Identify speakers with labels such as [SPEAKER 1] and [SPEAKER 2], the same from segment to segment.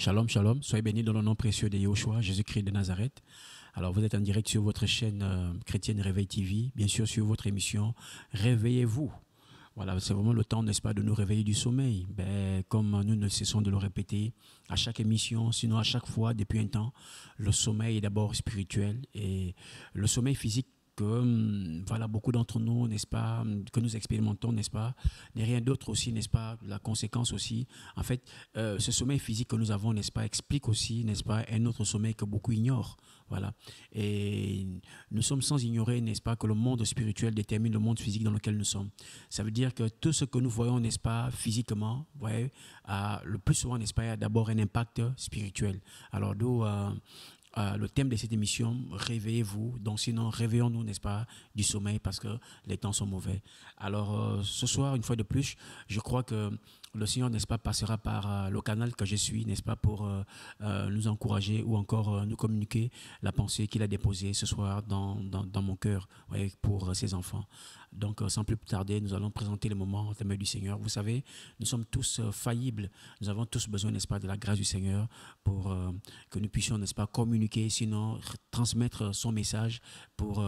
[SPEAKER 1] Shalom, shalom. Soyez bénis dans le nom précieux de Yeshua, Jésus-Christ de Nazareth. Alors, vous êtes en direct sur votre chaîne euh, Chrétienne Réveil TV, bien sûr sur votre émission Réveillez-vous. Voilà, c'est vraiment le temps, n'est-ce pas, de nous réveiller du sommeil. Ben, comme nous ne cessons de le répéter à chaque émission, sinon à chaque fois, depuis un temps, le sommeil est d'abord spirituel et le sommeil physique que hum, voilà, beaucoup d'entre nous, n'est-ce pas, hum, que nous expérimentons, n'est-ce pas, n'est rien d'autre aussi, n'est-ce pas, la conséquence aussi. En fait, euh, ce sommeil physique que nous avons, n'est-ce pas, explique aussi, n'est-ce pas, un autre sommeil que beaucoup ignorent. Voilà. Et nous sommes sans ignorer, n'est-ce pas, que le monde spirituel détermine le monde physique dans lequel nous sommes. Ça veut dire que tout ce que nous voyons, n'est-ce pas, physiquement, ouais, le plus souvent, n'est-ce pas, a d'abord un impact spirituel. Alors, d'où euh, euh, le thème de cette émission, réveillez-vous. Donc sinon, réveillons-nous, n'est-ce pas, du sommeil parce que les temps sont mauvais. Alors euh, ce soir, une fois de plus, je crois que le Seigneur, n'est-ce pas, passera par euh, le canal que je suis, n'est-ce pas, pour euh, euh, nous encourager ou encore nous communiquer la pensée qu'il a déposée ce soir dans, mon cœur pour ses enfants. Donc, sans plus tarder, nous allons présenter le moment de main du Seigneur. Vous savez, nous sommes tous faillibles. Nous avons tous besoin, n'est-ce pas, de la grâce du Seigneur pour que nous puissions, n'est-ce pas, communiquer, sinon transmettre son message pour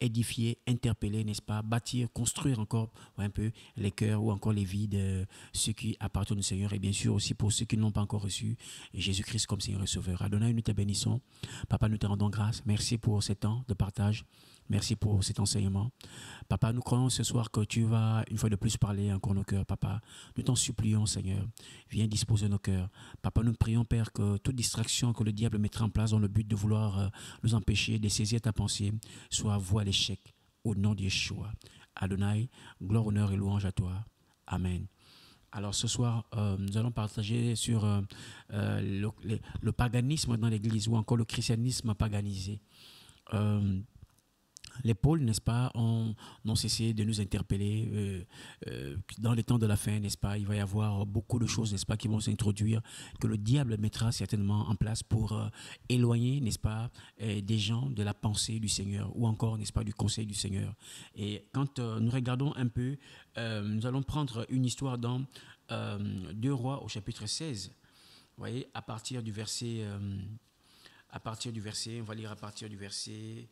[SPEAKER 1] édifier, interpeller, n'est-ce pas, bâtir, construire encore un peu les cœurs ou encore les vides. de qui appartiennent au Seigneur et bien sûr aussi pour ceux qui n'ont pas encore reçu Jésus-Christ comme Seigneur et Sauveur. Adonai, nous te bénissons. Papa, nous te rendons grâce. Merci pour ce temps de partage. Merci pour cet enseignement. Papa, nous croyons ce soir que tu vas une fois de plus parler encore nos cœurs. Papa, nous t'en supplions, Seigneur. Viens disposer nos cœurs. Papa, nous prions, Père, que toute distraction que le diable mettra en place dans le but de vouloir euh, nous empêcher de saisir ta pensée soit voie à l'échec. Au nom de Yeshua. Adonai, gloire, honneur et louange à toi. Amen. Alors ce soir, euh, nous allons partager sur euh, euh, le, paganisme dans l'Église ou encore le christianisme paganisé les pôles, n'est-ce pas, ont, ont, cessé de nous interpeller. Euh, euh, dans les temps de la fin, n'est-ce pas, il va y avoir beaucoup de choses, n'est-ce pas, qui vont s'introduire, que le diable mettra certainement en place pour euh, éloigner, n'est-ce pas, des gens de la pensée du Seigneur ou encore, n'est-ce pas, du conseil du Seigneur. Et quand nous regardons un peu, nous allons prendre une histoire dans Deux Rois au chapitre 16, vous voyez, à partir du verset... à partir du verset, on va lire à partir du verset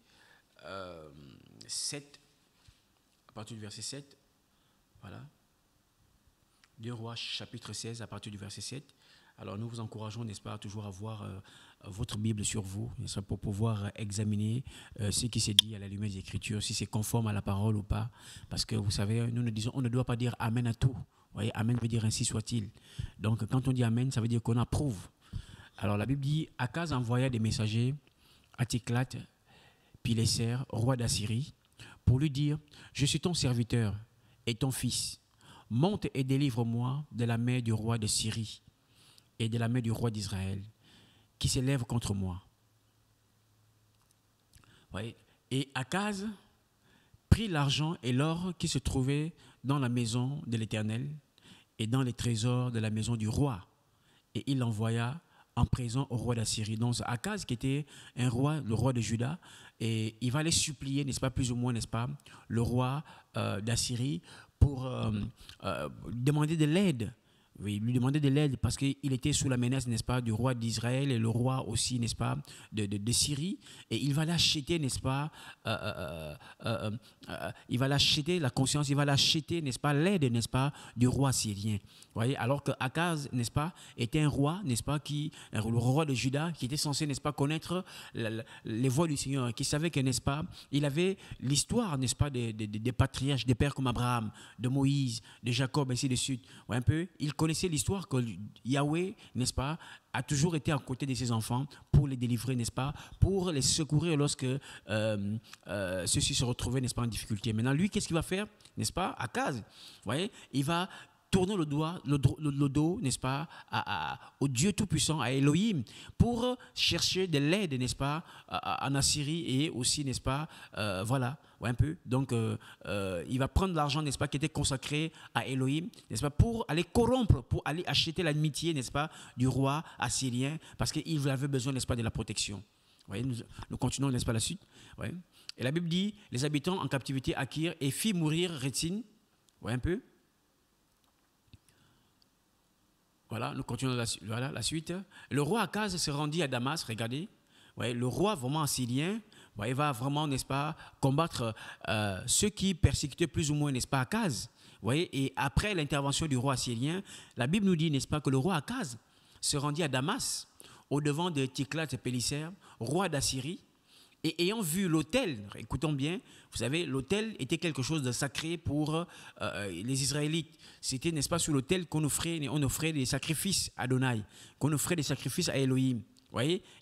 [SPEAKER 1] 7, euh, à partir du verset 7, voilà. 2 Rois chapitre 16, à partir du verset 7. Alors nous vous encourageons, n'est-ce pas, toujours à avoir euh, votre Bible sur vous, pour pouvoir euh, examiner ce qui s'est dit à la lumière des Écritures, si c'est conforme à la parole ou pas. Parce que vous savez, nous ne disons, on ne doit pas dire Amen à tout. Vous voyez, Amen veut dire ainsi soit-il. Donc quand on dit Amen, ça veut dire qu'on approuve. Alors la Bible dit, Akaz envoya des messagers à Tiklat, roi d'Assyrie, pour lui dire, je suis ton serviteur et ton fils, monte et délivre-moi de la main du roi de Syrie et de la main du roi d'Israël, qui s'élève contre moi. Et Akaz prit l'argent et l'or qui se trouvaient dans la maison de l'Éternel et dans les trésors de la maison du roi, et il l'envoya en présent au roi d'Assyrie. Donc Akaz, qui était un roi, le roi de Juda, et il va aller supplier, n'est-ce pas, plus ou moins, n'est-ce pas, le roi euh, d'Assyrie pour euh, euh, demander de l'aide oui, lui demander de l'aide parce qu'il était sous la menace, n'est-ce pas, du roi d'Israël et le roi aussi, n'est-ce pas, de, de, de, Syrie. Et il va l'acheter, n'est-ce pas, euh, euh, euh, il va l'acheter la conscience, il va l'acheter, n'est-ce pas, l'aide, n'est-ce pas, du roi syrien. Vous voyez, alors que Akaz, n'est-ce pas, était un roi, n'est-ce pas, qui, le roi de Juda, qui était censé, n'est-ce pas, connaître les voies du Seigneur, qui savait que, n'est-ce pas, il avait l'histoire, n'est-ce pas, des, des, des, patriarches, des pères comme Abraham, de Moïse, de Jacob, ainsi de suite. Ouais, un peu, il connaissait connaissez l'histoire que Yahweh, n'est-ce pas, a toujours été à côté de ses enfants pour les délivrer, n'est-ce pas, pour les secourir lorsque euh, euh, ceux-ci se retrouvaient, n'est-ce pas, en difficulté. Maintenant, lui, qu'est-ce qu'il va faire, n'est-ce pas, à case, vous voyez, il va tournons le, doigt, dos, n'est-ce pas, au Dieu Tout-Puissant, à Elohim, pour chercher de l'aide, n'est-ce pas, en Assyrie et aussi, n'est-ce pas, euh, voilà, voilà, un peu. Donc, euh, euh, il va prendre l'argent, n'est-ce pas, qui était consacré à Elohim, n'est-ce pas, pour aller corrompre, pour aller acheter l'amitié, n'est-ce pas, du roi assyrien, parce qu'il avait besoin, n'est-ce pas, de la protection. Vous voyez, nous, continuons, n'est-ce pas, la suite. Et la Bible dit, les habitants en captivité acquirent et fit mourir Rétine, voyez un peu, Voilà, nous continuons la, suite. Le roi Akaz se rendit à Damas, regardez. le roi vraiment assyrien, va vraiment, n'est-ce pas, combattre euh, ceux qui persécutaient plus ou moins, n'est-ce pas, Akaz. Voyez, et après l'intervention du roi assyrien, la Bible nous dit, n'est-ce pas, que le roi Akaz se rendit à Damas, au devant de et Pélissère, roi d'Assyrie, et ayant vu l'autel, écoutons bien, vous savez, l'autel était quelque chose de sacré pour euh, euh, les Israélites. C'était, n'est-ce pas, sur l'autel qu'on offrait, on offrait des sacrifices à Donaï, qu'on offrait des sacrifices à Elohim.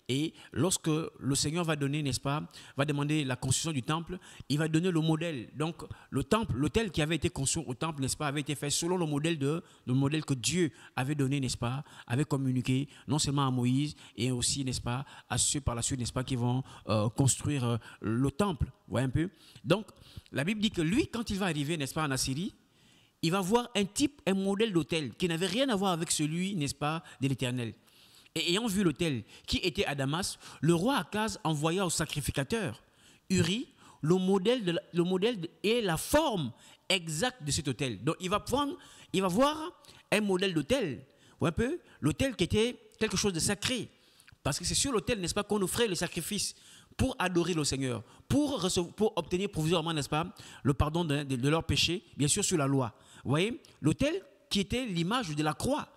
[SPEAKER 1] Et lorsque le Seigneur va donner, n'est-ce pas, va demander la construction du temple, il va donner le modèle. Donc, le temple, l'autel qui avait été construit au temple, n'est-ce pas, avait été fait selon le modèle, de, modèle que Dieu avait donné, n'est-ce pas, avait communiqué non seulement à Moïse et aussi, n'est-ce pas, à ceux par la suite, n'est-ce pas, qui vont euh, construire euh, le temple. voyez un peu Donc, la Bible dit que lui, quand il va arriver, n'est-ce pas, en Assyrie, il va voir un type, un modèle d'hôtel qui n'avait rien à voir avec celui, n'est-ce pas, de l'Éternel. Et ayant vu l'autel qui était à Damas, le roi Akaz envoya au sacrificateur Uri le modèle, de le modèle et la forme exacte de cet autel. Donc il va prendre, il va voir un modèle d'autel, un peu l'autel qui était quelque chose de sacré, parce que c'est sur l'autel, n'est-ce pas, qu'on offrait le sacrifice pour adorer le Seigneur, pour, recevoir, pour obtenir provisoirement, n'est-ce pas, le pardon de, de, péchés bien sûr sur la loi. Vous voyez, l'autel qui était l'image de la croix.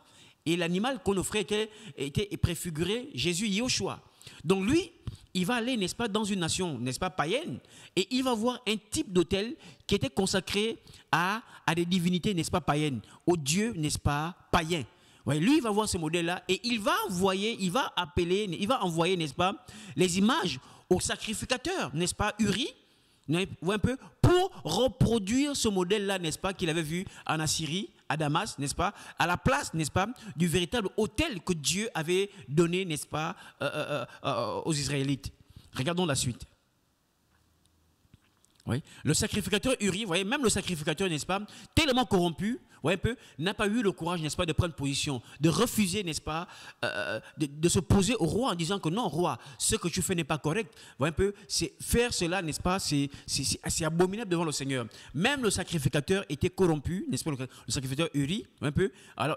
[SPEAKER 1] Et l'animal qu'on offrait était, préfiguré Jésus Yoshua. Donc lui, il va aller, n'est-ce pas, dans une nation, n'est-ce pas, païenne, et il va voir un type d'autel qui était consacré à, des divinités, n'est-ce pas, païennes, aux dieux, n'est-ce pas, païens. lui, il va voir ce modèle-là et il va envoyer, il va appeler, il va envoyer, n'est-ce pas, les images aux sacrificateur n'est-ce pas, Uri, un peu, pour reproduire ce modèle-là, n'est-ce pas, qu'il avait vu en Assyrie, à Damas, n'est-ce pas, à la place, n'est-ce pas, du véritable hôtel que Dieu avait donné, n'est-ce pas, euh, euh, euh, aux Israélites. Regardons la suite. Oui. Le sacrificateur Uri, vous voyez, même le sacrificateur, n'est-ce pas, tellement corrompu, voyez un peu, n'a pas eu le courage, n'est-ce pas, de prendre position, de refuser, n'est-ce pas, euh, euh, de, se poser au roi en disant que non, roi, ce que tu fais n'est pas correct. voyez un peu, c'est faire cela, n'est-ce pas, c'est abominable devant le Seigneur. Même le sacrificateur était corrompu, n'est-ce pas, le, sacrificateur Uri, un peu. Alors,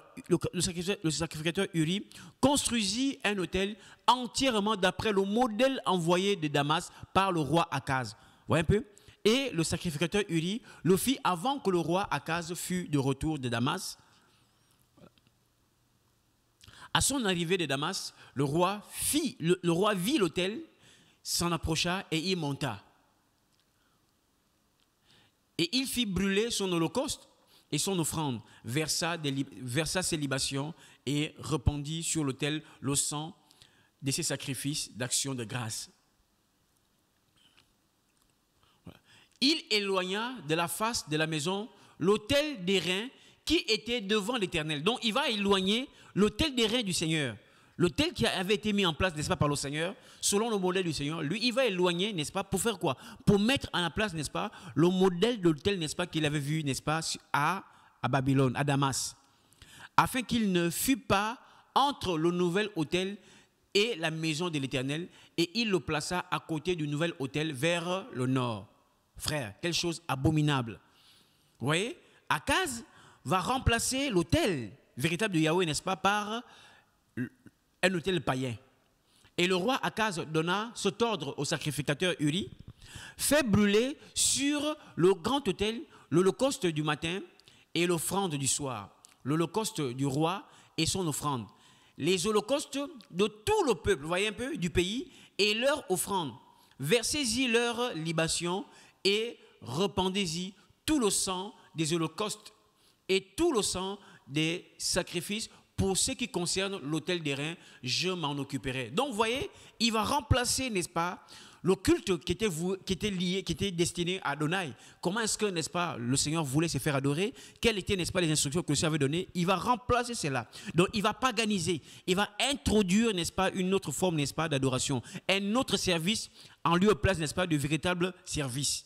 [SPEAKER 1] le, sacrificateur, le sacrificateur Uri construisit un hôtel entièrement d'après le modèle envoyé de Damas par le roi Akaz. voyez un peu et le sacrificateur Uri le fit avant que le roi Akaz fût de retour de Damas. À son arrivée de Damas, le roi, fit, le, roi vit l'autel, s'en approcha et y monta. Et il fit brûler son holocauste et son offrande, versa, des, versa ses et répandit sur l'autel le sang de ses sacrifices d'action de grâce. il éloigna de la face de la maison l'autel des reins qui était devant l'Éternel. Donc il va éloigner l'autel des reins du Seigneur. L'autel qui avait été mis en place, n'est-ce pas, par le Seigneur, selon le modèle du Seigneur, lui, il va éloigner, n'est-ce pas, pour faire quoi Pour mettre en place, n'est-ce pas, le modèle de l'autel, n'est-ce pas, qu'il avait vu, n'est-ce pas, à, à Babylone, à Damas, afin qu'il ne fût pas entre le nouvel autel et la maison de l'Éternel, et il le plaça à côté du nouvel autel vers le nord. Frère, quelle chose abominable. Vous voyez Akaz va remplacer l'autel véritable de Yahweh, n'est-ce pas, par un autel païen. Et le roi Akaz donna cet ordre au sacrificateur Uri, fait brûler sur le grand autel l'holocauste du matin et l'offrande du soir, l'holocauste du roi et son offrande, les holocaustes de tout le peuple, voyez un peu, du pays, et leur offrande. Versez-y leurs libation et rependez-y tout le sang des holocaustes et tout le sang des sacrifices. Pour ce qui concerne l'autel des reins, je m'en occuperai. Donc, vous voyez, il va remplacer, n'est-ce pas, le culte qui était, qui était lié, qui était destiné à Donaï. Comment est-ce que, n'est-ce pas, le Seigneur voulait se faire adorer Quelles étaient, n'est-ce pas, les instructions que le Seigneur avait données Il va remplacer cela. Donc, il va paganiser. Il va introduire, n'est-ce pas, une autre forme, n'est-ce pas, d'adoration. Un autre service en lieu de place, n'est-ce pas, de véritable service.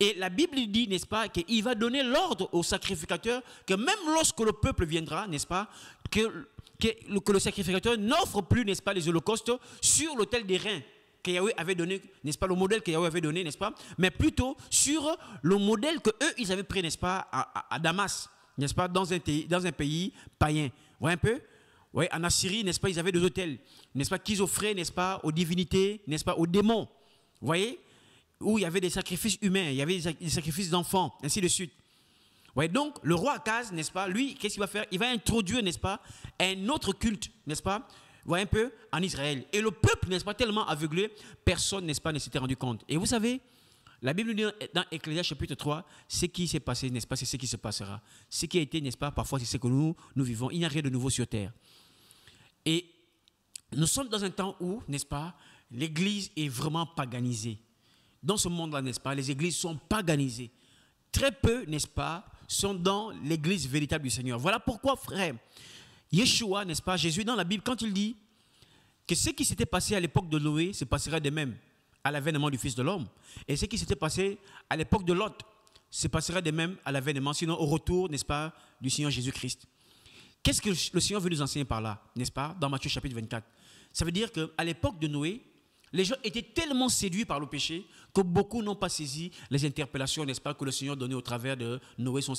[SPEAKER 1] Et la Bible dit, n'est-ce pas, qu'il va donner l'ordre au sacrificateur que même lorsque le peuple viendra, n'est-ce pas, que, que, le sacrificateur n'offre plus, n'est-ce pas, les holocaustes sur l'autel des reins que Yahweh avait donné, n'est-ce pas, le modèle que Yahweh avait donné, n'est-ce pas, mais plutôt sur le modèle que eux, ils avaient pris, n'est-ce pas, à, Damas, n'est-ce pas, dans un, dans un pays païen. Vous voyez un peu voyez, en Assyrie, n'est-ce pas, ils avaient des hôtels, n'est-ce pas, qu'ils offraient, n'est-ce pas, aux divinités, n'est-ce pas, aux démons. Vous voyez où il y avait des sacrifices humains, il y avait des sacrifices d'enfants, ainsi de suite. Ouais, donc, le roi Akaz, n'est-ce pas, lui, qu'est-ce qu'il va faire Il va introduire, n'est-ce pas, un autre culte, n'est-ce pas Voyez un peu, en Israël. Et le peuple, n'est-ce pas, tellement aveuglé, personne, n'est-ce pas, ne s'était rendu compte. Et vous savez, la Bible nous dit dans Ecclésias chapitre 3, ce qui s'est passé, n'est-ce pas, c'est ce qui se passera. Ce qui a été, n'est-ce pas, parfois c'est ce que nous, nous vivons. Il n'y a rien de nouveau sur terre. Et nous sommes dans un temps où, n'est-ce pas, l'Église est vraiment paganisée dans ce monde-là, n'est-ce pas, les églises sont paganisées. Très peu, n'est-ce pas, sont dans l'église véritable du Seigneur. Voilà pourquoi, frère, Yeshua, n'est-ce pas, Jésus, dans la Bible, quand il dit que ce qui s'était passé à l'époque de Noé se passera de même à l'avènement du Fils de l'homme, et ce qui s'était passé à l'époque de Lot se passera de même à l'avènement, sinon au retour, n'est-ce pas, du Seigneur Jésus-Christ. Qu'est-ce que le Seigneur veut nous enseigner par là, n'est-ce pas, dans Matthieu chapitre 24 Ça veut dire qu'à l'époque de Noé, les gens étaient tellement séduits par le péché que beaucoup n'ont pas saisi les interpellations, n'est-ce pas, que le Seigneur donnait au travers de Noé, son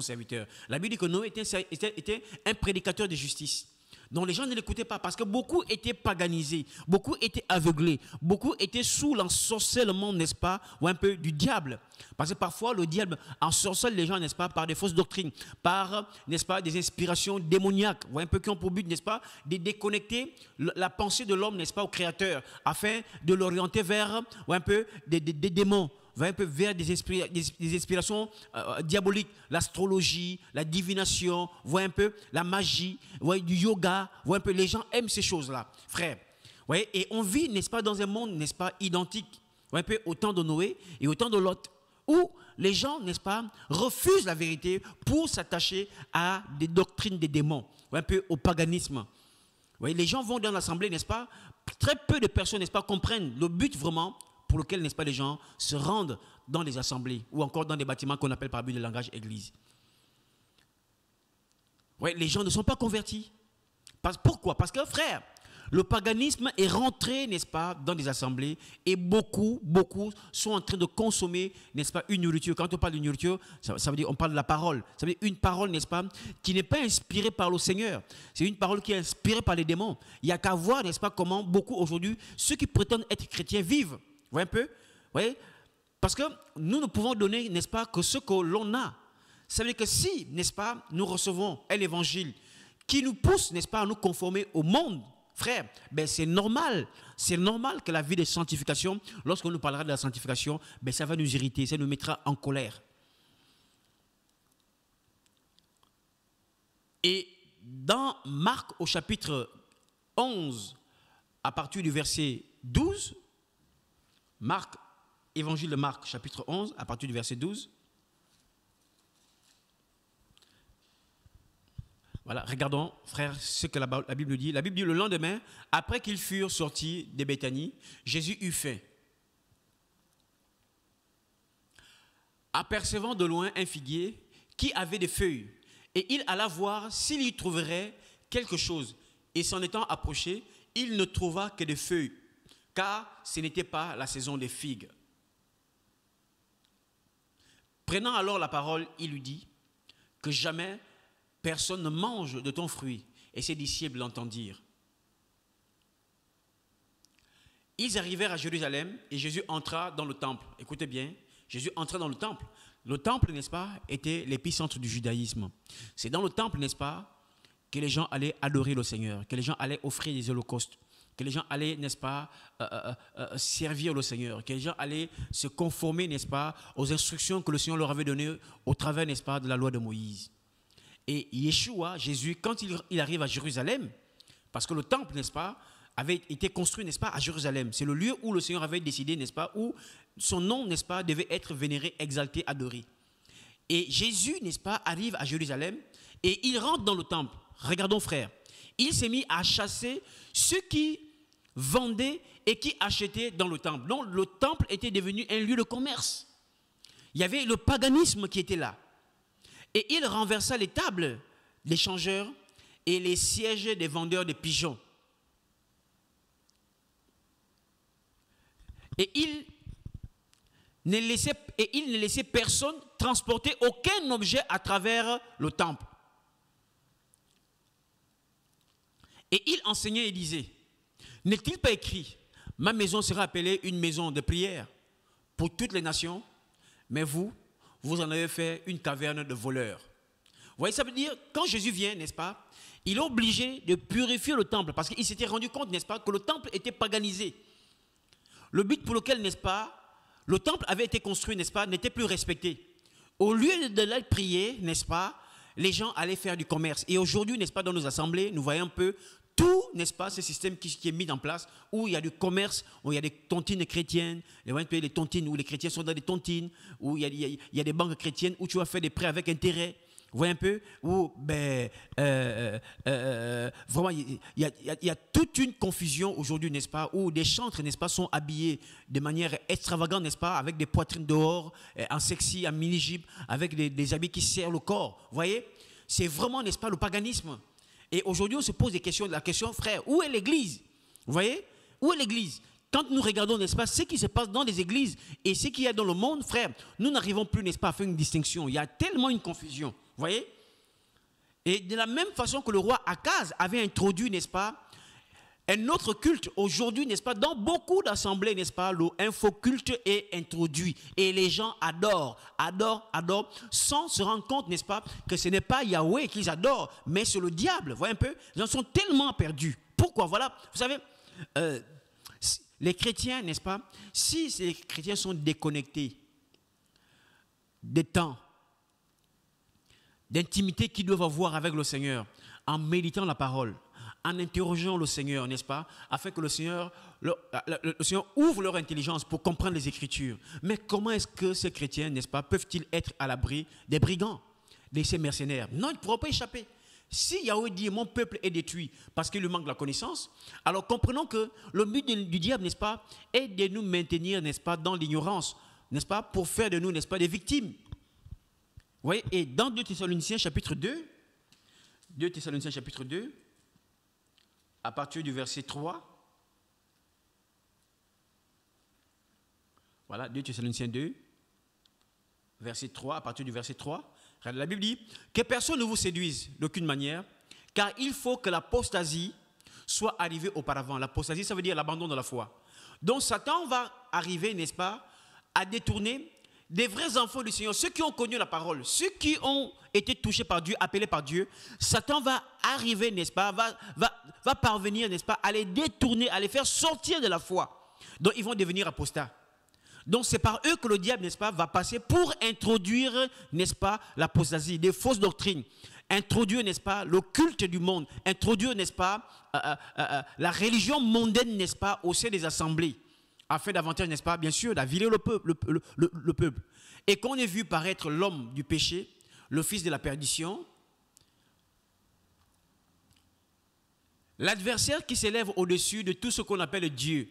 [SPEAKER 1] serviteur. La Bible dit que Noé était, un prédicateur de justice. Donc les gens ne l'écoutaient pas parce que beaucoup étaient paganisés, beaucoup étaient aveuglés, beaucoup étaient sous l'ensorcellement, n'est-ce pas, ou un peu du diable. Parce que parfois le diable ensorcelle les gens, n'est-ce pas, par des fausses doctrines, par, n'est-ce pas, des inspirations démoniaques, ou un peu qui ont pour but, n'est-ce pas, de déconnecter la pensée de l'homme, n'est-ce pas, au Créateur, afin de l'orienter vers, ou un peu, des démons. Voyez un peu vers des, des, inspirations euh, euh, diaboliques, l'astrologie, la divination, voit un peu la magie, voyez du yoga, voyez un peu les gens aiment ces choses-là, frère. Voyez, et on vit, n'est-ce pas, dans un monde, n'est-ce pas, identique, voyez, un peu au temps de Noé et au temps de Lot, où les gens, n'est-ce pas, refusent la vérité pour s'attacher à des doctrines des démons, un peu au paganisme. Voyez, les gens vont dans l'assemblée, n'est-ce pas, très peu de personnes, n'est-ce pas, comprennent le but vraiment pour lequel, n'est-ce pas, les gens se rendent dans les assemblées ou encore dans des bâtiments qu'on appelle par but de langage église. Ouais, les gens ne sont pas convertis. Parce, pourquoi Parce que, frère, le paganisme est rentré, n'est-ce pas, dans des assemblées et beaucoup, beaucoup sont en train de consommer, n'est-ce pas, une nourriture. Quand on parle de nourriture, ça, veut dire on parle de la parole. Ça veut dire une parole, n'est-ce pas, qui n'est pas inspirée par le Seigneur. C'est une parole qui est inspirée par les démons. Il n'y a qu'à voir, n'est-ce pas, comment beaucoup aujourd'hui, ceux qui prétendent être chrétiens vivent voyez un peu voyez Parce que nous ne pouvons donner, n'est-ce pas, que ce que l'on a. Ça veut dire que si, n'est-ce pas, nous recevons un évangile qui nous pousse, n'est-ce pas, à nous conformer au monde, frère, ben c'est normal. C'est normal que la vie de sanctification, lorsqu'on nous parlera de la sanctification, ben ça va nous irriter, ça nous mettra en colère. Et dans Marc au chapitre 11, à partir du verset 12, Marc, évangile de Marc, chapitre 11, à partir du verset 12. Voilà, regardons, frères, ce que la, Bible dit. La Bible dit le lendemain, après qu'ils furent sortis de Béthanie, Jésus eut faim. Apercevant de loin un figuier qui avait des feuilles, et il alla voir s'il y trouverait quelque chose. Et s'en étant approché, il ne trouva que des feuilles, car ce n'était pas la saison des figues. Prenant alors la parole, il lui dit, que jamais personne ne mange de ton fruit. Et ses disciples l'entendirent. Ils arrivèrent à Jérusalem et Jésus entra dans le temple. Écoutez bien, Jésus entra dans le temple. Le temple, n'est-ce pas, était l'épicentre du judaïsme. C'est dans le temple, n'est-ce pas, que les gens allaient adorer le Seigneur, que les gens allaient offrir des holocaustes que les gens allaient, n'est-ce pas, euh, euh, euh, servir le Seigneur, que les gens allaient se conformer, n'est-ce pas, aux instructions que le Seigneur leur avait données au travers, n'est-ce pas, de la loi de Moïse. Et Yeshua, Jésus, quand il, il arrive à Jérusalem, parce que le temple, n'est-ce pas, avait été construit, n'est-ce pas, à Jérusalem. C'est le lieu où le Seigneur avait décidé, n'est-ce pas, où son nom, n'est-ce pas, devait être vénéré, exalté, adoré. Et Jésus, n'est-ce pas, arrive à Jérusalem et il rentre dans le temple. Regardons, frère, il s'est mis à chasser ceux qui vendaient et qui achetaient dans le temple. Donc le temple était devenu un lieu de commerce. Il y avait le paganisme qui était là. Et il renversa les tables des changeurs et les sièges des vendeurs de pigeons. Et il ne laissait, et il ne laissait personne transporter aucun objet à travers le temple. Et il enseignait et disait, n'est-il pas écrit, ma maison sera appelée une maison de prière pour toutes les nations, mais vous, vous en avez fait une caverne de voleurs. Vous voyez, ça veut dire, quand Jésus vient, n'est-ce pas, il est obligé de purifier le temple parce qu'il s'était rendu compte, n'est-ce pas, que le temple était paganisé. Le but pour lequel, n'est-ce pas, le temple avait été construit, n'est-ce pas, n'était plus respecté. Au lieu de l'aller prier, n'est-ce pas, les gens allaient faire du commerce. Et aujourd'hui, n'est-ce pas, dans nos assemblées, nous voyons un peu tout, n'est-ce pas, ce système qui, est mis en place, où il y a du commerce, où il y a des tontines chrétiennes, les, les tontines, où les chrétiens sont dans des tontines, où il y, a, des banques chrétiennes, où tu vas faire des prêts avec intérêt. Vous voyez un peu Où, ben, vraiment, il y, a, toute une confusion aujourd'hui, n'est-ce pas Où des chantres, n'est-ce pas, sont habillés de manière extravagante, n'est-ce pas Avec des poitrines dehors, euh, en sexy, en mini avec des, des habits qui serrent le corps. Vous voyez C'est vraiment, n'est-ce pas, le paganisme. Et aujourd'hui, on se pose la question, frère, où est l'Église Vous voyez Où est l'Église quand nous regardons, n'est-ce pas, ce qui se passe dans les églises et ce qu'il y a dans le monde, frère, nous n'arrivons plus, n'est-ce pas, à faire une distinction. Il y a tellement une confusion, vous voyez Et de la même façon que le roi Akaz avait introduit, n'est-ce pas, un autre culte aujourd'hui, n'est-ce pas, dans beaucoup d'assemblées, n'est-ce pas, l'infoculte culte est introduit et les gens adorent, adorent, adorent, sans se rendre compte, n'est-ce pas, que ce n'est pas Yahweh qu'ils adorent, mais c'est le diable. vous Voyez un peu, ils en sont tellement perdus. Pourquoi Voilà, vous savez, euh, les chrétiens, n'est-ce pas, si ces chrétiens sont déconnectés des temps, d'intimité qu'ils doivent avoir avec le Seigneur, en méditant la parole, en interrogeant le Seigneur, n'est-ce pas Afin que euh, le Seigneur, ouvre leur intelligence pour comprendre les Écritures. Mais comment est-ce que ces chrétiens, n'est-ce pas, peuvent-ils être à l'abri des brigands, de ces mercenaires Non, ils ne pourront pas échapper. Si Yahweh dit mon peuple est détruit parce qu'il lui manque la connaissance, alors comprenons que le but du diable, n'est-ce pas, est de nous maintenir, n'est-ce pas, dans l'ignorance, n'est-ce pas, pour faire de nous, n'est-ce pas, des victimes. Vous voyez, et dans 2 Thessaloniciens chapitre 2, 2 Thessaloniciens chapitre 2, à partir du verset 3. Voilà, 2 Thessaloniciens 2, verset 3, à partir du verset 3. La Bible dit Que personne ne vous séduise d'aucune manière, car il faut que l'apostasie soit arrivée auparavant. L'apostasie, ça veut dire l'abandon de la foi. Donc Satan va arriver, n'est-ce pas, à détourner des vrais enfants du Seigneur, ceux qui ont connu la parole, ceux qui ont été touchés par Dieu, appelés par Dieu, Satan va arriver, n'est-ce pas, va, parvenir, n'est-ce pas, à les détourner, à les faire sortir de la foi. Donc ils vont devenir apostats. Donc c'est par eux que le diable, n'est-ce pas, va passer pour introduire, n'est-ce pas, l'apostasie, des fausses doctrines, introduire, n'est-ce pas, le culte du monde, introduire, n'est-ce pas, euh, euh, euh, la religion mondaine, n'est-ce pas, au sein des assemblées a fait davantage, n'est-ce pas Bien sûr, d'aviler le peuple, le, peuple. Et qu'on ait vu paraître l'homme du péché, le fils de la perdition, l'adversaire qui s'élève au-dessus de tout ce qu'on appelle Dieu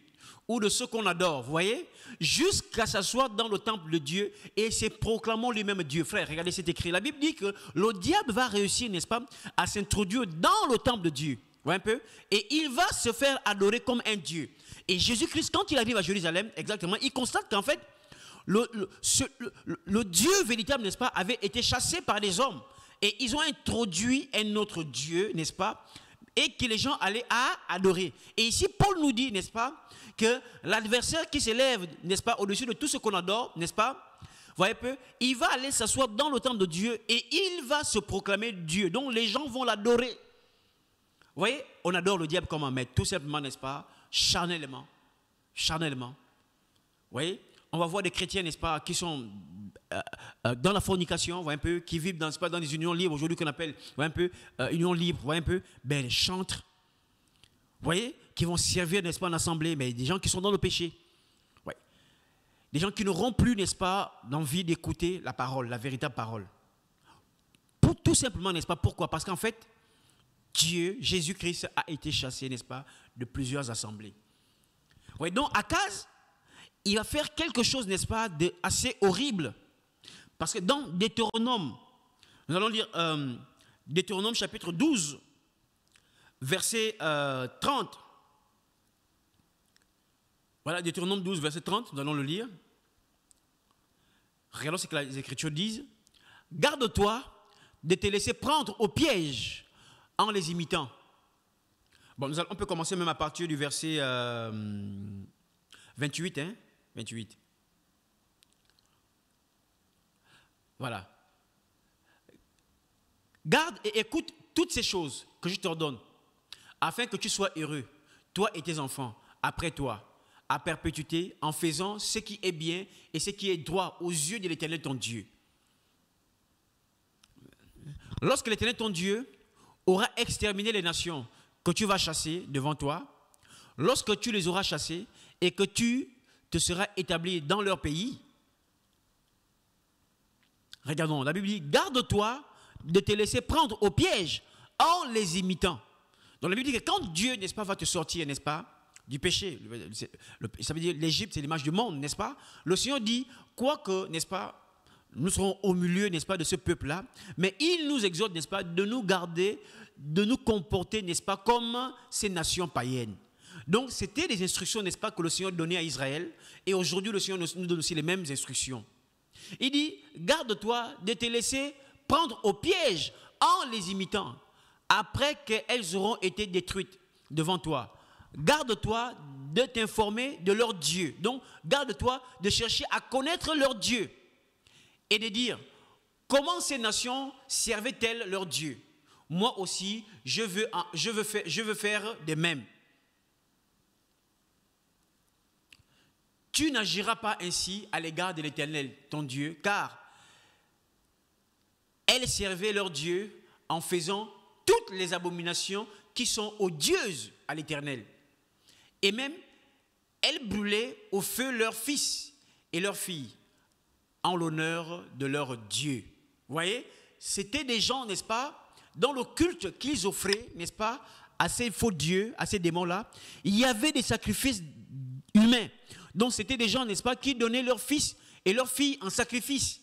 [SPEAKER 1] ou de ce qu'on adore, vous voyez, jusqu'à s'asseoir dans le temple de Dieu et se proclamant lui-même Dieu. Frère, regardez, c'est écrit. La Bible dit que le diable va réussir, n'est-ce pas, à s'introduire dans le temple de Dieu un peu Et il va se faire adorer comme un Dieu. Et Jésus-Christ, quand il arrive à Jérusalem, exactement, il constate qu'en fait, le, Dieu véritable, n'est-ce pas, avait été chassé par les hommes. Et ils ont introduit un autre Dieu, n'est-ce pas Et que les gens allaient à adorer. Et ici, Paul nous dit, n'est-ce pas, que l'adversaire qui s'élève, n'est-ce pas, au-dessus de tout ce qu'on adore, n'est-ce pas Voyez peu, il va aller s'asseoir dans le temple de Dieu et il va se proclamer Dieu. Donc les gens vont l'adorer. Vous voyez, on adore le diable comment Mais tout simplement, n'est-ce pas Charnellement. Charnellement. Vous voyez On va voir des chrétiens, n'est-ce pas, qui sont euh, euh, dans la fornication, vous voyez un peu, qui vivent dans, pas, dans des unions libres, aujourd'hui qu'on appelle, vous voyez un peu, euh, unions union libre, vous voyez un peu, ben, les chantres, vous voyez, qui vont servir, n'est-ce pas, en assemblée, mais des gens qui sont dans le péché. Ouais. Des gens qui n'auront plus, n'est-ce pas, l'envie d'écouter la parole, la véritable parole. Pour, tout simplement, n'est-ce pas, pourquoi Parce qu'en fait, Dieu, Jésus-Christ, a été chassé, n'est-ce pas, de plusieurs assemblées. Donc, donc cause, il va faire quelque chose, n'est-ce pas, de assez horrible. Parce que dans Deutéronome, nous allons lire euh, Deutéronome chapitre 12, verset 30. Euh, voilà, Deutéronome 12, verset 30, nous allons le lire. Regardons ce que les Écritures disent. Garde-toi de te laisser prendre au piège en les imitant. Bon, nous allons, on peut commencer même à partir du verset 28, euh, hein 28. Voilà. Garde et écoute toutes ces choses que je t'ordonne, afin que tu sois heureux, toi et tes enfants, après toi, à perpétuité, en faisant ce qui est bien et ce qui est droit aux yeux de l'Éternel ton Dieu. Lorsque l'Éternel ton Dieu aura exterminé les nations que tu vas chasser devant toi, lorsque tu les auras chassées et que tu te seras établi dans leur pays, regardons, la Bible dit, garde-toi de te laisser prendre au piège en les imitant. Donc la Bible dit que quand Dieu, n'est-ce pas, va te sortir, n'est-ce pas, du péché, ça veut dire l'Égypte, c'est l'image du monde, n'est-ce pas, le Seigneur dit, quoique, n'est-ce pas, nous serons au milieu, n'est-ce pas, de ce peuple-là. Mais il nous exhorte, n'est-ce pas, de nous garder, de nous comporter, n'est-ce pas, comme ces nations païennes. Donc, c'était des instructions, n'est-ce pas, que le Seigneur donnait à Israël. Et aujourd'hui, le Seigneur nous donne aussi les mêmes instructions. Il dit, garde-toi de te laisser prendre au piège en les imitant, après qu'elles auront été détruites devant toi. Garde-toi de t'informer de leur Dieu. Donc, garde-toi de chercher à connaître leur Dieu et de dire comment ces nations servaient-elles leur Dieu Moi aussi, je veux, je veux, faire, je veux faire de même. Tu n'agiras pas ainsi à l'égard de l'Éternel, ton Dieu, car elles servaient leur Dieu en faisant toutes les abominations qui sont odieuses à l'Éternel. Et même, elles brûlaient au feu leurs fils et leurs filles en l'honneur de leur Dieu. Vous voyez, c'était des gens, n'est-ce pas, dans le culte qu'ils offraient, n'est-ce pas, à ces faux dieux, à ces démons-là, il y avait des sacrifices humains. Donc c'était des gens, n'est-ce pas, qui donnaient leurs fils et leurs filles en sacrifice.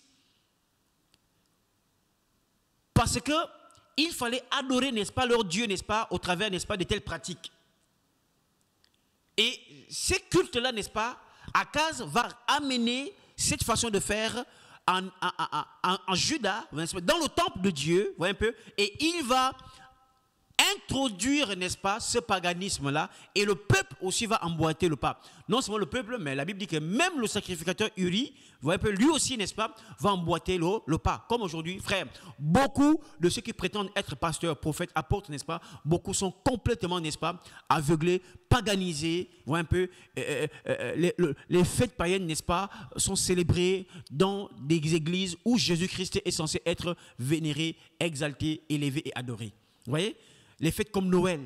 [SPEAKER 1] Parce que il fallait adorer, n'est-ce pas, leur Dieu, n'est-ce pas, au travers, n'est-ce pas, de telles pratiques. Et ces cultes-là, n'est-ce pas, Akaz va amener cette façon de faire en, Judas, dans le temple de Dieu, voyez un peu, et il va introduire, n'est-ce pas, ce paganisme-là, et le peuple aussi va emboîter le pas. Non seulement le peuple, mais la Bible dit que même le sacrificateur Uri, lui aussi, n'est-ce pas, va emboîter le, pas. Comme aujourd'hui, frère, beaucoup de ceux qui prétendent être pasteurs, prophètes, apôtres, n'est-ce pas, beaucoup sont complètement, n'est-ce pas, aveuglés, paganisés, voyez un peu, euh, euh, euh, les, les fêtes païennes, n'est-ce pas, sont célébrées dans des églises où Jésus-Christ est censé être vénéré, exalté, élevé et adoré. Vous voyez les fêtes comme Noël.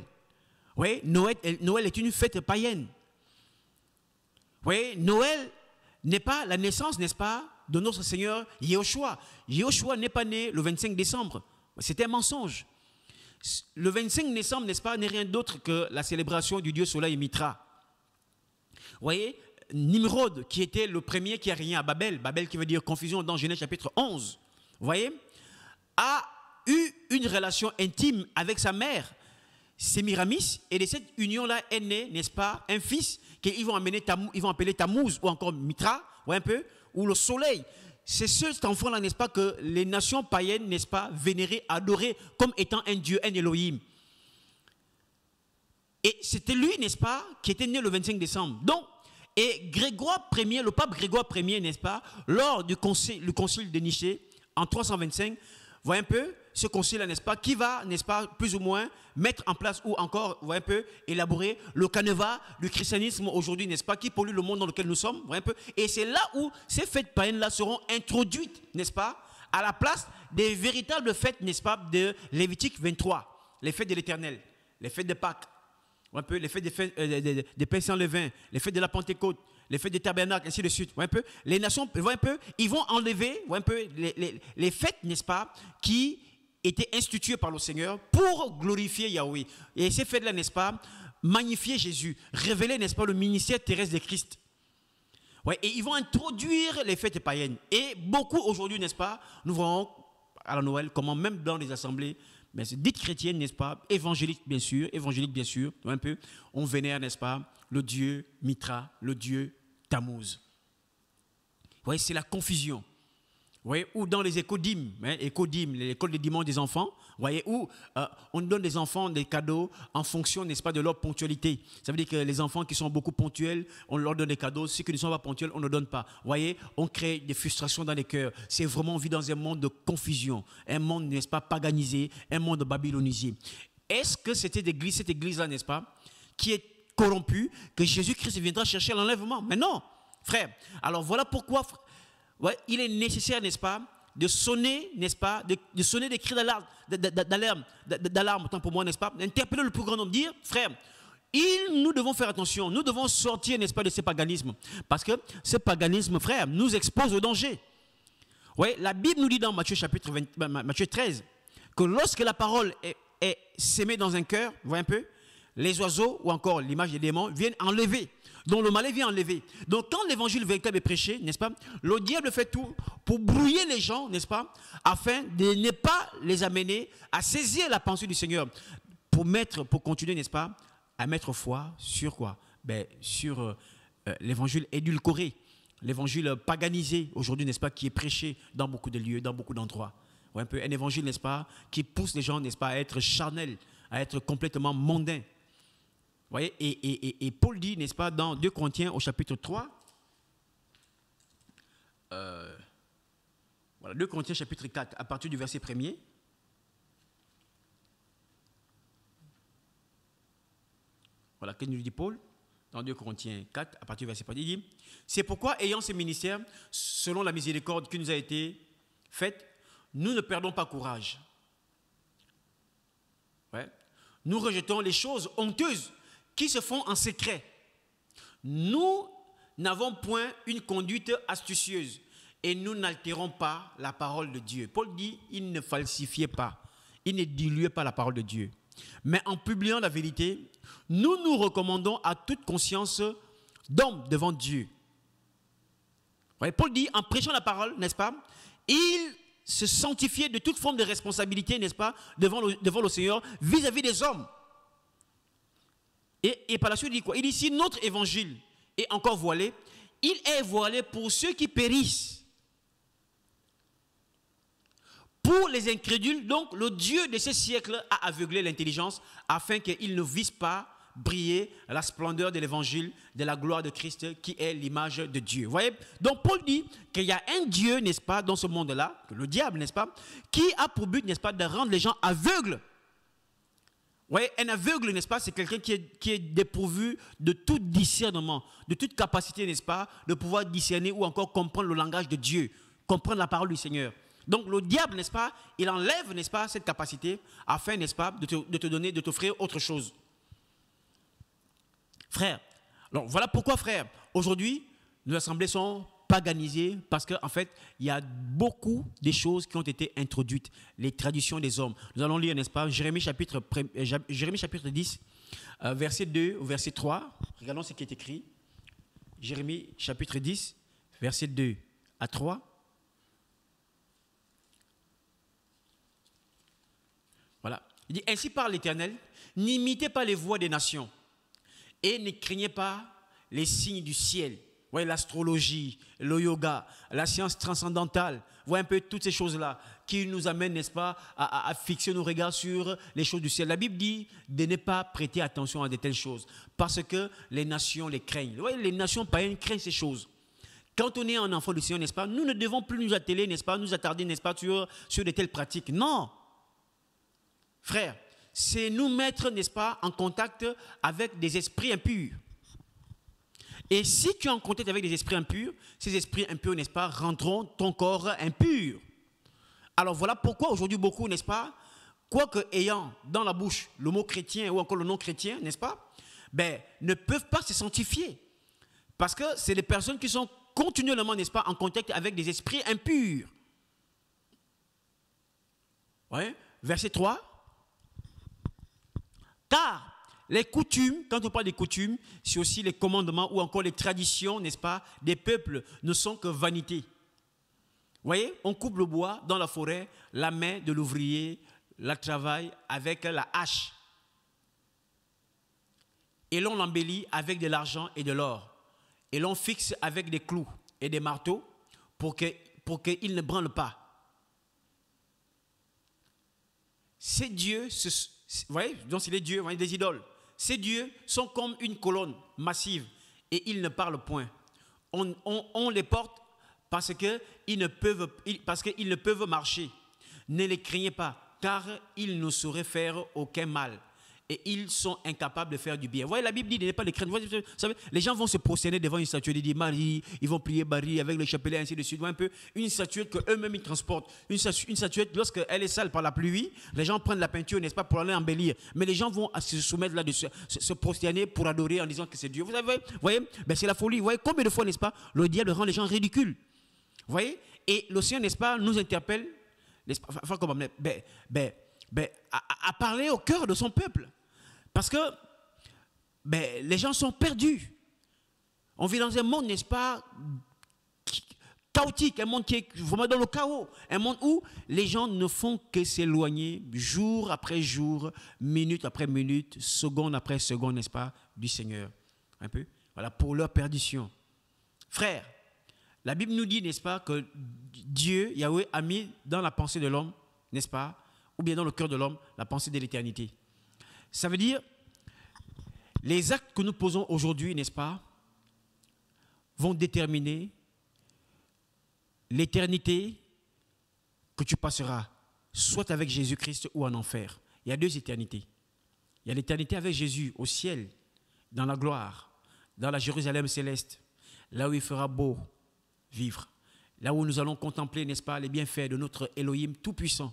[SPEAKER 1] Vous Noël, Noël est une fête païenne. Oui, Noël n'est pas la naissance, n'est-ce pas, de notre Seigneur Yeshua. Yeshua n'est pas né le 25 décembre. C'était un mensonge. Le 25 décembre, n'est-ce pas, n'est rien d'autre que la célébration du dieu Soleil et Mitra. Vous voyez, Nimrod, qui était le premier qui a rien à Babel, Babel qui veut dire confusion dans Genèse chapitre 11, vous voyez, a eu une relation intime avec sa mère, Sémiramis, et de cette union-là est né, n'est-ce pas, un fils qu'ils vont, amener, ils vont appeler Tamouz ou encore Mitra, ou un peu, ou le soleil. C'est ce, cet enfant-là, n'est-ce pas, que les nations païennes, n'est-ce pas, vénéraient, adoraient comme étant un Dieu, un Elohim. Et c'était lui, n'est-ce pas, qui était né le 25 décembre. Donc, et Grégoire Ier, le pape Grégoire Ier, n'est-ce pas, lors du concile, le de Nicée, en 325, voyez un peu, ce conseil-là, n'est-ce pas, qui va, n'est-ce pas, plus ou moins mettre en place ou encore, vous un peu, élaborer le canevas du christianisme aujourd'hui, n'est-ce pas, qui pollue le monde dans lequel nous sommes, vous un peu. Et c'est là où ces fêtes païennes-là seront introduites, n'est-ce pas, à la place des véritables fêtes, n'est-ce pas, de Lévitique 23, les fêtes de l'Éternel, les fêtes de Pâques, un peu, les fêtes des, fêtes, euh, des, des sans levain, les fêtes de la Pentecôte, les fêtes des tabernacles, ainsi de suite. un peu, les nations, voyez un peu, ils vont enlever, voyez un peu, les, les fêtes, n'est-ce pas, qui était institué par le Seigneur pour glorifier Yahweh. Et ces fêtes-là, n'est-ce pas, magnifier Jésus, révéler, n'est-ce pas, le ministère terrestre de Christ. Ouais, et ils vont introduire les fêtes païennes. Et beaucoup aujourd'hui, n'est-ce pas, nous voyons à la Noël comment même dans les assemblées, mais dites chrétiennes, n'est-ce pas, évangéliques bien sûr, évangéliques bien sûr, un peu, on vénère, n'est-ce pas, le dieu Mitra, le dieu Tammuz. Vous voyez, c'est la confusion voyez, ou dans les écodim, hein, l'école des dimanches des enfants, voyez, où euh, on donne des enfants des cadeaux en fonction, n'est-ce pas, de leur ponctualité. Ça veut dire que les enfants qui sont beaucoup ponctuels, on leur donne des cadeaux. Ceux qui ne sont pas ponctuels, on ne donne pas. Voyez, on crée des frustrations dans les cœurs. C'est vraiment, on vit dans un monde de confusion, un monde, n'est-ce pas, paganisé, un monde babylonisé. Est-ce que c'était cette église-là, n'est-ce pas, qui est corrompue, que Jésus-Christ viendra chercher l'enlèvement Mais non, frère. Alors voilà pourquoi, il est nécessaire, n'est-ce pas, de sonner, n'est-ce pas, de, sonner des cris d'alarme, d'alarme, autant pour moi, n'est-ce pas, d'interpeller le plus grand nombre, dire, frère, il, nous devons faire attention, nous devons sortir, n'est-ce pas, de ce paganisme. Parce que ce paganisme, frère, nous expose au danger. Ouais, la Bible nous dit dans Matthieu chapitre 13 que lorsque la parole est, est dans un cœur, vous voyez un peu, les oiseaux ou encore l'image des démons viennent enlever dont le est vient enlever. Donc quand l'évangile véritable est prêché, n'est-ce pas, le diable fait tout pour brouiller les gens, n'est-ce pas, afin de ne pas les amener à saisir la pensée du Seigneur, pour mettre, pour continuer, n'est-ce pas, à mettre foi sur quoi ben, Sur euh, euh, l'évangile édulcoré, l'évangile paganisé aujourd'hui, n'est-ce pas, qui est prêché dans beaucoup de lieux, dans beaucoup d'endroits. un peu un évangile, n'est-ce pas, qui pousse les gens, n'est-ce pas, à être charnel à être complètement mondains et, Paul dit, n'est-ce pas, dans 2 Corinthiens au chapitre 3, euh, voilà, 2 Corinthiens chapitre 4, à partir du verset 1er. Voilà, qu'est-ce que nous dit Paul dans 2 Corinthiens 4, à partir du verset 1 il dit, c'est pourquoi, ayant ce ministère, selon la miséricorde qui nous a été faite, nous ne perdons pas courage. Nous rejetons les choses honteuses qui se font en secret. Nous n'avons point une conduite astucieuse et nous n'altérons pas la parole de Dieu. Paul dit, il ne falsifiait pas, il ne diluait pas la parole de Dieu. Mais en publiant la vérité, nous nous recommandons à toute conscience d'homme devant Dieu. Paul dit, en prêchant la parole, n'est-ce pas, il se sanctifiait de toute forme de responsabilité, n'est-ce pas, devant le, devant le Seigneur vis à -vis des hommes. Et, par la suite, il dit quoi Il dit si notre évangile est encore voilé, il est voilé pour ceux qui périssent. Pour les incrédules, donc, le Dieu de ce siècle a aveuglé l'intelligence afin qu'ils ne visent pas briller la splendeur de l'évangile, de la gloire de Christ qui est l'image de Dieu. Vous voyez Donc Paul dit qu'il y a un Dieu, n'est-ce pas, dans ce monde-là, le diable, n'est-ce pas, qui a pour but, n'est-ce pas, de rendre les gens aveugles voyez, un aveugle, n'est-ce pas, c'est quelqu'un qui est, dépourvu de tout discernement, de toute capacité, n'est-ce pas, de pouvoir discerner ou encore comprendre le langage de Dieu, comprendre la parole du Seigneur. Donc le diable, n'est-ce pas, il enlève, n'est-ce pas, cette capacité afin, n'est-ce pas, de te, de te donner, de t'offrir autre chose. Frère, alors voilà pourquoi, frère, aujourd'hui, nous assemblées sont paganisé parce qu'en en fait, il y a beaucoup de choses qui ont été introduites, les traditions des hommes. Nous allons lire, n'est-ce pas, Jérémie chapitre, euh, Jérémie chapitre 10, euh, verset 2 ou verset 3. Regardons ce qui est écrit. Jérémie chapitre 10, verset 2 à 3. Voilà. Il dit, Ainsi parle l'Éternel, n'imitez pas les voix des nations et ne craignez pas les signes du ciel voyez l'astrologie, le yoga, la science transcendantale, voyez un peu toutes ces choses-là qui nous amènent, n'est-ce pas, à, fixer nos regards sur les choses du ciel. La Bible dit de ne pas prêter attention à de telles choses parce que les nations les craignent. Vous les nations païennes craignent ces choses. Quand on est un enfant du Seigneur, n'est-ce pas, nous ne devons plus nous atteler, n'est-ce pas, nous attarder, n'est-ce pas, sur, sur de telles pratiques. Non. Frère, c'est nous mettre, n'est-ce pas, en contact avec des esprits impurs. Et si tu es en contact avec des esprits impurs, ces esprits impurs, n'est-ce pas, rendront ton corps impur. Alors voilà pourquoi aujourd'hui beaucoup, n'est-ce pas, quoique ayant dans la bouche le mot chrétien ou encore le nom chrétien, n'est-ce pas, ben, ne peuvent pas se sanctifier. Parce que c'est les personnes qui sont continuellement, n'est-ce pas, en contact avec des esprits impurs. Ouais. Verset 3. Car les coutumes, quand on parle des coutumes, c'est aussi les commandements ou encore les traditions, n'est-ce pas, des peuples ne sont que vanité. Vous voyez, on coupe le bois dans la forêt, la main de l'ouvrier la travaille avec la hache. Et l'on l'embellit avec de l'argent et de l'or. Et l'on fixe avec des clous et des marteaux pour qu'il pour ne branle pas. C'est Dieu, vous voyez, donc c'est les dieux, des idoles. Ces dieux sont comme une colonne massive et ils ne parlent point. On, les porte parce qu'ils ne, peuvent, parce qu'ils ne peuvent marcher. Ne les craignez pas, car ils ne sauraient faire aucun mal et ils sont incapables de faire du bien. Vous voyez, la Bible dit de ne pas les craindre. Vous savez, les gens vont se prosterner devant une statue disent Marie, ils vont prier Marie avec le chapelet, ainsi de suite. Vous un peu une statuette qu'eux-mêmes ils transportent. Une statuette, une statuette lorsqu'elle est sale par la pluie, les gens prennent la peinture, n'est-ce pas, pour aller embellir. Mais les gens vont se soumettre là-dessus, se prosterner pour adorer en disant que c'est Dieu. Vous savez, vous voyez, ben, c'est la folie. Vous voyez, combien de fois, n'est-ce pas, le diable rend les gens ridicules. Vous voyez Et l'océan, n'est-ce pas, nous interpelle, enfin, à parler au cœur de son peuple. Parce que ben, les gens sont perdus. On vit dans un monde, n'est-ce pas, chaotique, un monde qui est vraiment dans le chaos, un monde où les gens ne font que s'éloigner jour après jour, minute après minute, seconde après seconde, n'est-ce pas, du Seigneur. Un peu. Voilà, pour leur perdition. Frère, la Bible nous dit, n'est-ce pas, que Dieu, Yahweh, a mis dans la pensée de l'homme, n'est-ce pas, ou bien dans le cœur de l'homme, la pensée de l'éternité. Ça veut dire, les actes que nous posons aujourd'hui, n'est-ce pas, vont déterminer l'éternité que tu passeras, soit avec Jésus-Christ ou en enfer. Il y a deux éternités. Il y a l'éternité avec Jésus au ciel, dans la gloire, dans la Jérusalem céleste, là où il fera beau vivre, là où nous allons contempler, n'est-ce pas, les bienfaits de notre Elohim Tout-Puissant,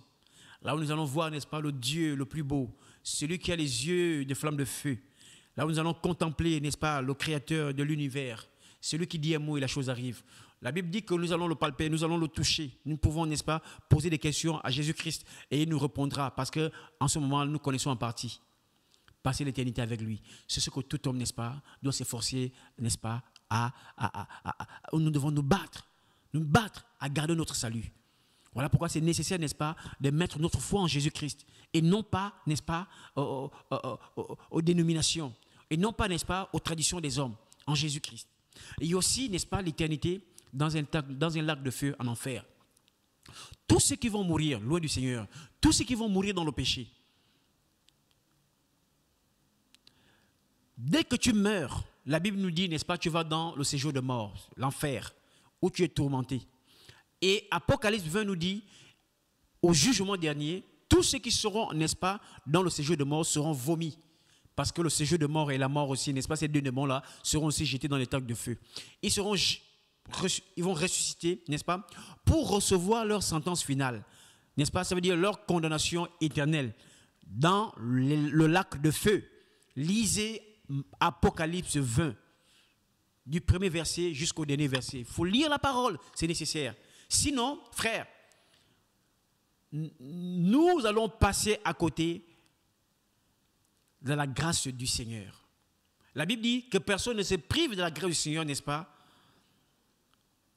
[SPEAKER 1] là où nous allons voir, n'est-ce pas, le Dieu le plus beau, celui qui a les yeux de flammes de feu. Là où nous allons contempler, n'est-ce pas, le créateur de l'univers. Celui qui dit un mot et la chose arrive. La Bible dit que nous allons le palper, nous allons le toucher. Nous pouvons, n'est-ce pas, poser des questions à Jésus-Christ et il nous répondra parce que en ce moment, nous connaissons en partie. Passer l'éternité avec lui. C'est ce que tout homme, n'est-ce pas, doit s'efforcer, n'est-ce pas, à, à, à, à, Nous devons nous battre, nous battre à garder notre salut. Voilà pourquoi c'est nécessaire, n'est-ce pas, de mettre notre foi en Jésus-Christ et non pas, n'est-ce pas, aux, dénominations et non pas, n'est-ce pas, aux traditions des hommes en Jésus-Christ. Il y a aussi, n'est-ce pas, l'éternité dans un, dans un lac de feu en enfer. Tous ceux qui vont mourir loin du Seigneur, tous ceux qui vont mourir dans le péché, dès que tu meurs, la Bible nous dit, n'est-ce pas, tu vas dans le séjour de mort, l'enfer, où tu es tourmenté. Et Apocalypse 20 nous dit, au jugement dernier, tous ceux qui seront, n'est-ce pas, dans le séjour de mort seront vomis. Parce que le séjour de mort et la mort aussi, n'est-ce pas, ces deux démons-là seront aussi jetés dans les de feu. Ils, seront, ils vont ressusciter, n'est-ce pas, pour recevoir leur sentence finale. N'est-ce pas Ça veut dire leur condamnation éternelle dans le lac de feu. Lisez Apocalypse 20, du premier verset jusqu'au dernier verset. Il faut lire la parole, c'est nécessaire. Sinon, frère, nous allons passer à côté de la grâce du Seigneur. La Bible dit que personne ne se prive de la grâce du Seigneur, n'est-ce pas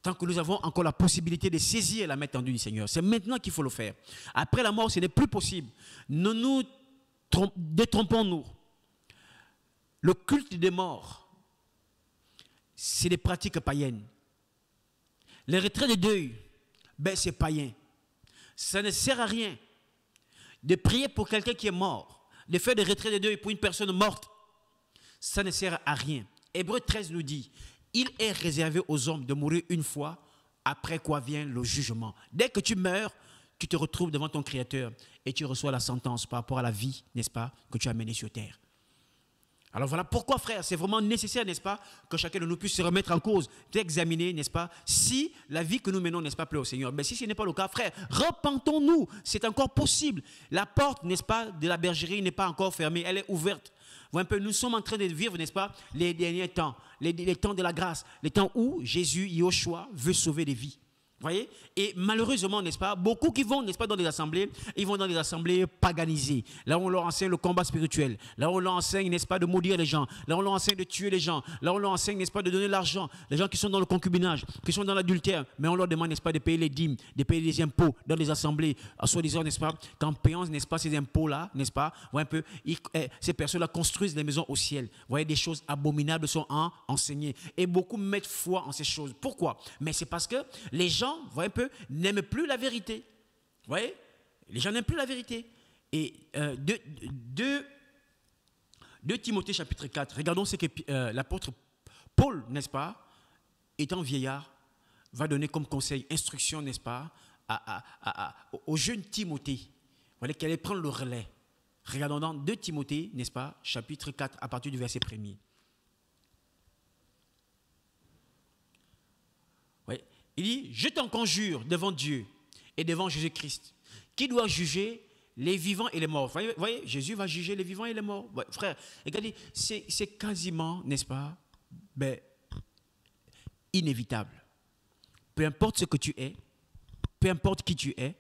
[SPEAKER 1] Tant que nous avons encore la possibilité de saisir la main tendue du Seigneur. C'est maintenant qu'il faut le faire. Après la mort, ce n'est plus possible. Ne nous détrompons-nous. Le culte des morts, c'est des pratiques païennes. Les retrait de deuil, ben c'est païen. Ça ne sert à rien de prier pour quelqu'un qui est mort, de faire des retraits de deuil pour une personne morte. Ça ne sert à rien. Hébreu 13 nous dit, il est réservé aux hommes de mourir une fois, après quoi vient le jugement. Dès que tu meurs, tu te retrouves devant ton Créateur et tu reçois la sentence par rapport à la vie, n'est-ce pas, que tu as menée sur terre. Alors voilà pourquoi, frère, c'est vraiment nécessaire, n'est-ce pas, que chacun de nous puisse se remettre en cause, d'examiner, n'est-ce pas, si la vie que nous menons, n'est-ce pas, plaît au Seigneur. Mais si ce n'est pas le cas, frère, repentons-nous, c'est encore possible. La porte, n'est-ce pas, de la bergerie n'est pas encore fermée, elle est ouverte. Vous un peu, nous sommes en train de vivre, n'est-ce pas, les derniers temps, les, les, temps de la grâce, les temps où Jésus, Yoshua, veut sauver des vies voyez Et malheureusement, n'est-ce pas, beaucoup qui vont, n'est-ce pas, dans des assemblées, ils vont dans des assemblées paganisées. Là, on leur enseigne le combat spirituel. Là, on leur enseigne, n'est-ce pas, de maudire les gens. Là, on leur enseigne de tuer les gens. Là, on leur enseigne, n'est-ce pas, de donner l'argent. Les gens qui sont dans le concubinage, qui sont dans l'adultère. Mais on leur demande, n'est-ce pas, de payer les dîmes, de payer les impôts dans les assemblées. À ah, soi-disant, n'est-ce pas, qu'en payant, n'est-ce pas, ces impôts-là, n'est-ce pas, voyez un peu, eh, ces personnes-là construisent des maisons au ciel. voyez, des choses abominables sont en, enseignées. Et beaucoup mettent foi en ces choses. Pourquoi Mais c'est parce que les gens un peu, n'aiment plus la vérité. voyez Les gens n'aiment plus la vérité. Et de, euh, de, Timothée chapitre 4, regardons ce que euh, l'apôtre Paul, n'est-ce pas, étant vieillard, va donner comme conseil, instruction, n'est-ce pas, à, à, au jeune Timothée, voilà, qui allait prendre le relais. Regardons dans 2 Timothée, n'est-ce pas, chapitre 4, à partir du verset 1 Il dit, je t'en conjure devant Dieu et devant Jésus-Christ, qui doit juger les vivants et les morts. Vous voyez, Jésus va juger les vivants et les morts. frère, regardez, c'est quasiment, n'est-ce pas, ben, inévitable. Peu importe ce que tu es, peu importe qui tu es,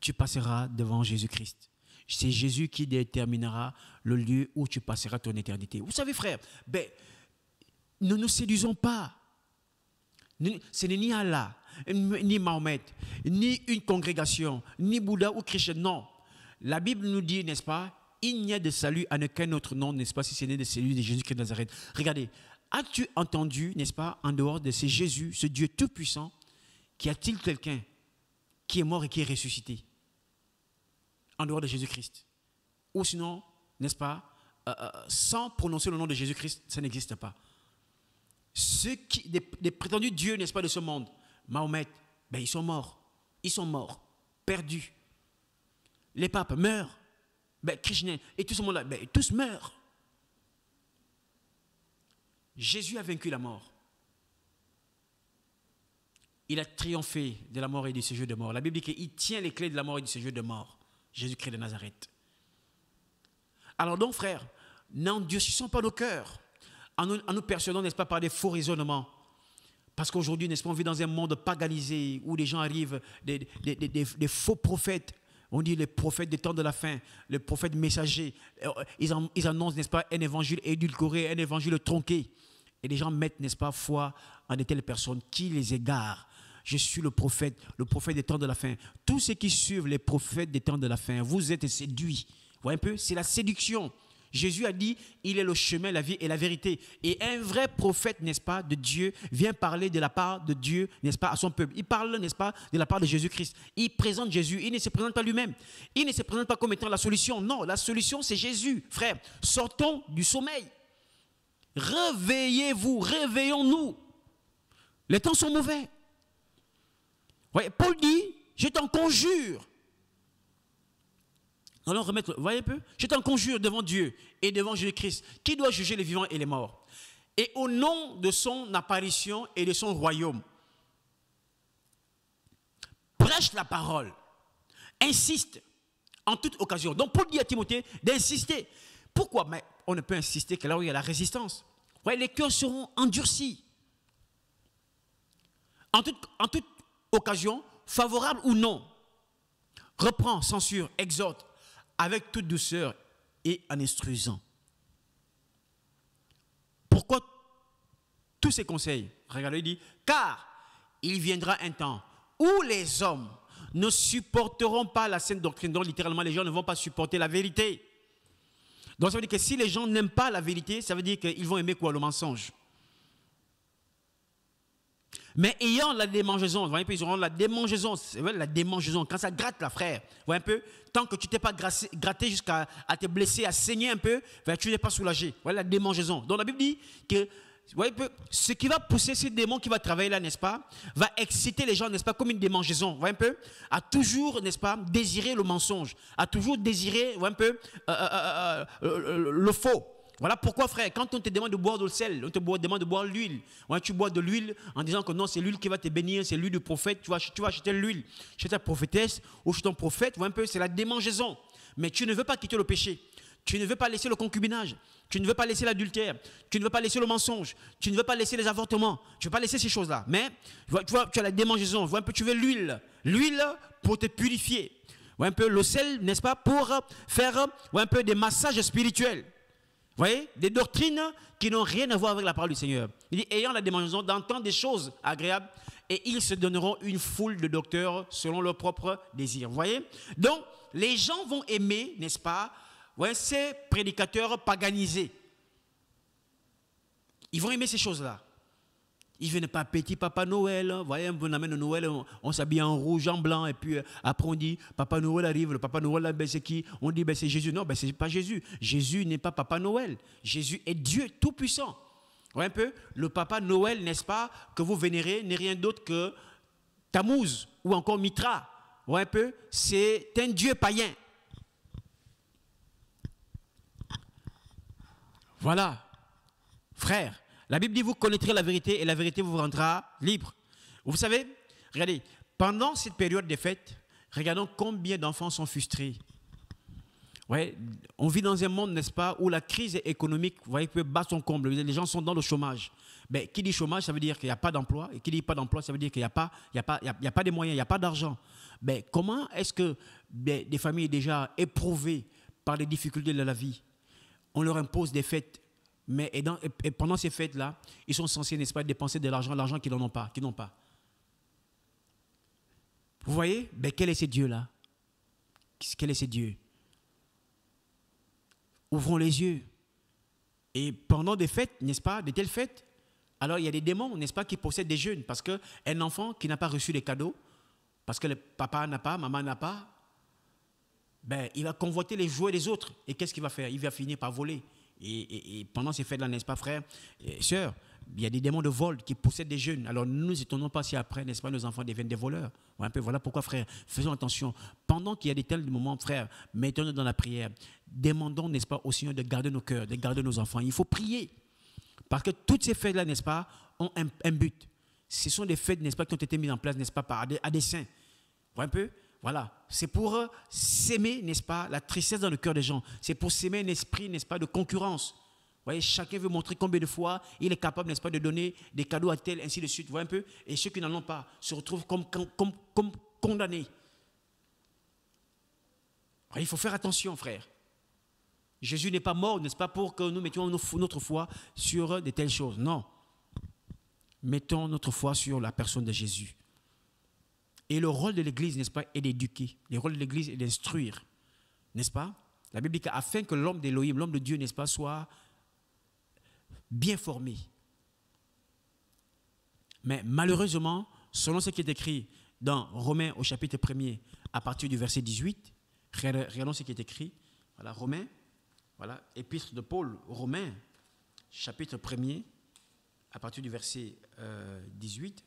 [SPEAKER 1] tu passeras devant Jésus-Christ. C'est Jésus qui déterminera le lieu où tu passeras ton éternité. Vous savez, frère, ben, ne nous séduisons pas. Ce n'est ni Allah, ni Mahomet, ni une congrégation, ni Bouddha ou Christian, Non. La Bible nous dit, n'est-ce pas, il n'y a de salut à aucun autre nom, n'est-ce pas, si ce n'est de celui de Jésus-Christ de Nazareth. Regardez, as-tu entendu, n'est-ce pas, en dehors de ce Jésus, ce Dieu tout-puissant, y a-t-il quelqu'un qui est mort et qui est ressuscité en dehors de Jésus-Christ Ou sinon, n'est-ce pas, euh, euh, sans prononcer le nom de Jésus-Christ, ça n'existe pas ceux qui, des, prétendus dieux, n'est-ce pas, de ce monde, Mahomet, ben, ils sont morts. Ils sont morts, perdus. Les papes meurent. Ben, et tout ce monde-là, ben, tous meurent. Jésus a vaincu la mort. Il a triomphé de la mort et du séjour de mort. La Bible dit qu'il tient les clés de la mort et du séjour de mort. Jésus-Christ de Nazareth. Alors donc, frères, n'endurcissons pas nos cœurs en nous, en n'est-ce pas, par des faux raisonnements. Parce qu'aujourd'hui, n'est-ce pas, on vit dans un monde paganisé où les gens arrivent, des, faux prophètes. On dit les prophètes des temps de la fin, les prophètes messagers. Euh, ils, ils annoncent, n'est-ce pas, un évangile édulcoré, un évangile tronqué. Et les gens mettent, n'est-ce pas, foi en de telles personnes qui les égarent. Je suis le prophète, le prophète des temps de la fin. Tous ceux qui suivent les prophètes des temps de la fin, vous êtes séduits. Vous voyez un peu C'est la séduction. Jésus a dit, il est le chemin, la vie et la vérité. Et un vrai prophète, n'est-ce pas, de Dieu, vient parler de la part de Dieu, n'est-ce pas, à son peuple. Il parle, n'est-ce pas, de la part de Jésus-Christ. Il présente Jésus, il ne se présente pas lui-même. Il ne se présente pas comme étant la solution. Non, la solution, c'est Jésus. Frère, sortons du sommeil. Réveillez-vous, réveillons-nous. Les temps sont mauvais. Ouais, Paul dit, je t'en conjure nous allons remettre, voyez un peu Je t'en conjure devant Dieu et devant Jésus-Christ, qui doit juger les vivants et les morts. Et au nom de son apparition et de son royaume, prêche la parole, insiste en toute occasion. Donc Paul dit à Timothée d'insister. Pourquoi Mais on ne peut insister que là où il y a la résistance. les cœurs seront endurcis. En toute, en toute occasion, favorable ou non. Reprends, censure, exhorte, avec toute douceur et en instruisant. Pourquoi tous ces conseils Regardez, il dit, car il viendra un temps où les hommes ne supporteront pas la sainte doctrine. Donc, littéralement, les gens ne vont pas supporter la vérité. Donc, ça veut dire que si les gens n'aiment pas la vérité, ça veut dire qu'ils vont aimer quoi Le mensonge. Mais ayant la démangeaison, vous voyez un peu, ils auront la démangeaison, c'est la démangeaison, quand ça gratte la frère, vous voyez un peu, tant que tu t'es pas gratté jusqu'à à te blesser, à saigner un peu, ben, tu n'es pas soulagé. Voilà la démangeaison. Donc la Bible dit que vous voyez un peu, ce qui va pousser ces démons qui va travailler là, n'est-ce pas, va exciter les gens, n'est-ce pas, comme une démangeaison, vous voyez un peu, à toujours, n'est-ce pas, désirer le mensonge, à toujours désirer, vous voyez un peu, euh, euh, euh, le faux. Voilà pourquoi, frère, quand on te demande de boire de sel, on te demande de boire de l'huile. Ouais, tu bois de l'huile en disant que non, c'est l'huile qui va te bénir, c'est l'huile du prophète. Tu vas, tu vas acheter l'huile chez ta prophétesse ou chez ton prophète. Ou un peu, c'est la démangeaison. Mais tu ne veux pas quitter le péché. Tu ne veux pas laisser le concubinage. Tu ne veux pas laisser l'adultère. Tu ne veux pas laisser le mensonge. Tu ne veux pas laisser les avortements. Tu ne veux pas laisser ces choses-là. Mais tu vois, tu as la démangeaison. Vois un peu, tu veux l'huile. L'huile pour te purifier. Vois un peu le sel, n'est-ce pas, pour faire un peu des massages spirituels voyez Des doctrines qui n'ont rien à voir avec la parole du Seigneur. Il dit, ayant la dimension d'entendre des choses agréables, et ils se donneront une foule de docteurs selon leur propre désir. Vous voyez Donc, les gens vont aimer, n'est-ce pas, ces prédicateurs paganisés. Ils vont aimer ces choses-là. Ils viennent pas petit Papa Noël. Vous hein. voyez, on amène Noël, on, s'habille en rouge, en blanc, et puis euh, après on dit Papa Noël arrive. Le Papa Noël, ben, c'est qui On dit ben, c'est Jésus. Non, ben, n'est pas Jésus. Jésus n'est pas Papa Noël. Jésus est Dieu Tout-Puissant. voyez un peu Le Papa Noël, n'est-ce pas, que vous vénérez, n'est rien d'autre que Tammuz ou encore Mitra. voyez un peu C'est un Dieu païen. Voilà. Frère, la Bible dit, vous connaîtrez la vérité et la vérité vous rendra libre. Vous savez, regardez, pendant cette période des fêtes, regardons combien d'enfants sont frustrés. Ouais, on vit dans un monde, n'est-ce pas, où la crise économique vous voyez, peut battre son comble. Les gens sont dans le chômage. Mais qui dit chômage, ça veut dire qu'il n'y a pas d'emploi. Et qui dit pas d'emploi, ça veut dire qu'il n'y a, pas, il a, pas, a pas de moyens, il n'y a pas d'argent. Mais comment est-ce que des familles déjà éprouvées par les difficultés de la vie, on leur impose des fêtes mais pendant ces fêtes-là, ils sont censés, n'est-ce pas, dépenser de l'argent, l'argent qu'ils n'ont pas, qu'ils n'ont pas. Vous voyez Mais ben, Quel est ce Dieu-là Quel est ce Dieu Ouvrons les yeux. Et pendant des fêtes, n'est-ce pas, de telles fêtes, alors il y a des démons, n'est-ce pas, qui possèdent des jeunes. Parce qu'un enfant qui n'a pas reçu les cadeaux, parce que le papa n'a pas, maman n'a pas, ben, il va convoiter les jouets des autres. Et qu'est-ce qu'il va faire Il va finir par voler. Et, pendant ces fêtes-là, n'est-ce pas, frère, et sœur, il y a des démons de vol qui possèdent des jeunes. Alors nous nous étonnons pas si après, n'est-ce pas, nos enfants deviennent des voleurs. Un peu, voilà pourquoi, frère, faisons attention. Pendant qu'il y a des tels moments, frère, mettons-nous dans la prière. Demandons, n'est-ce pas, au Seigneur de garder nos cœurs, de garder nos enfants. Il faut prier. Parce que toutes ces fêtes-là, n'est-ce pas, ont un, but. Ce sont des fêtes, n'est-ce pas, qui ont été mises en place, n'est-ce pas, par, à dessein. Vous un peu voilà, c'est pour euh, s'aimer, n'est-ce pas, la tristesse dans le cœur des gens. C'est pour s'aimer un esprit, n'est-ce pas, de concurrence. Vous voyez, chacun veut montrer combien de fois il est capable, n'est-ce pas, de donner des cadeaux à tel, ainsi de suite. Vous voyez un peu Et ceux qui n'en ont pas se retrouvent comme, condamnés. il faut faire attention, frère. Jésus n'est pas mort, n'est-ce pas, pour que nous mettions notre foi sur euh, de telles choses. Non. Mettons notre foi sur la personne de Jésus. Et le rôle de l'Église, n'est-ce pas, est d'éduquer. Le rôle de l'Église est d'instruire. N'est-ce pas La Bible dit qu'afin que l'homme d'Élohim, l'homme de Dieu, n'est-ce pas, soit bien formé. Mais malheureusement, selon ce qui est écrit dans Romains au chapitre 1er, à partir du verset 18, regardons ce qui est écrit. Voilà, Romains, voilà, épître de Paul, Romains, chapitre 1er, à partir du verset 18. Euh,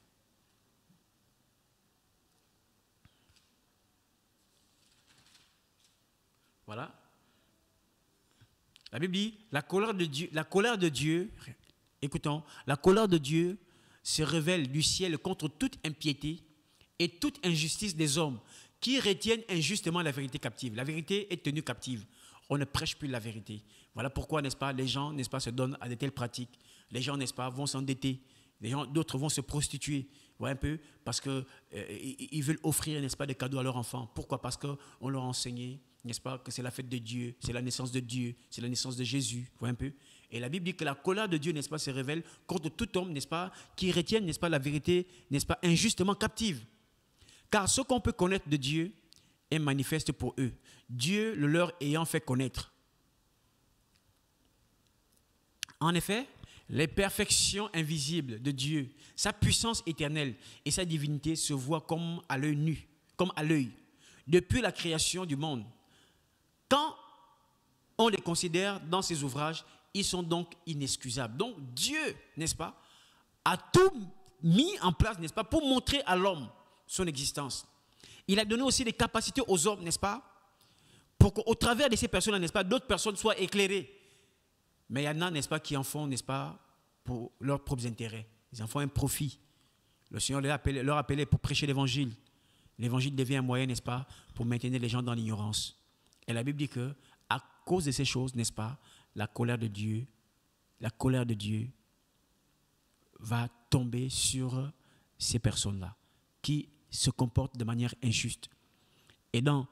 [SPEAKER 1] Voilà. La Bible dit, la colère de Dieu, la colère de Dieu, écoutons, la colère de Dieu se révèle du ciel contre toute impiété et toute injustice des hommes qui retiennent injustement la vérité captive. La vérité est tenue captive. On ne prêche plus la vérité. Voilà pourquoi, n'est-ce pas, les gens, n'est-ce pas, se donnent à de telles pratiques. Les gens, n'est-ce pas, vont s'endetter. Les gens, d'autres vont se prostituer, voyez un peu, parce qu'ils euh, ils veulent offrir, n'est-ce pas, des cadeaux à leurs enfants. Pourquoi Parce qu'on leur a enseigné n'est-ce pas, que c'est la fête de Dieu, c'est la naissance de Dieu, c'est la naissance de Jésus, vous un peu. Et la Bible dit que la colère de Dieu, n'est-ce pas, se révèle contre tout homme, n'est-ce pas, qui retienne, n'est-ce pas, la vérité, n'est-ce pas, injustement captive. Car ce qu'on peut connaître de Dieu est manifeste pour eux, Dieu le leur ayant fait connaître. En effet, les perfections invisibles de Dieu, sa puissance éternelle et sa divinité se voient comme à l'œil nu, comme à l'œil, depuis la création du monde quand on les considère dans ses ouvrages, ils sont donc inexcusables. Donc Dieu, n'est-ce pas, a tout mis en place, n'est-ce pas, pour montrer à l'homme son existence. Il a donné aussi des capacités aux hommes, n'est-ce pas, pour qu'au travers de ces personnes, n'est-ce pas, d'autres personnes soient éclairées. Mais il y en a, n'est-ce pas, qui en font, n'est-ce pas, pour leurs propres intérêts. Ils en font un profit. Le Seigneur leur a leur pour prêcher l'évangile. L'évangile devient un moyen, n'est-ce pas, pour maintenir les gens dans l'ignorance. Et la Bible dit que à cause de ces choses, n'est-ce pas, la colère de Dieu, la colère de Dieu va tomber sur ces personnes-là qui se comportent de manière injuste. Et dans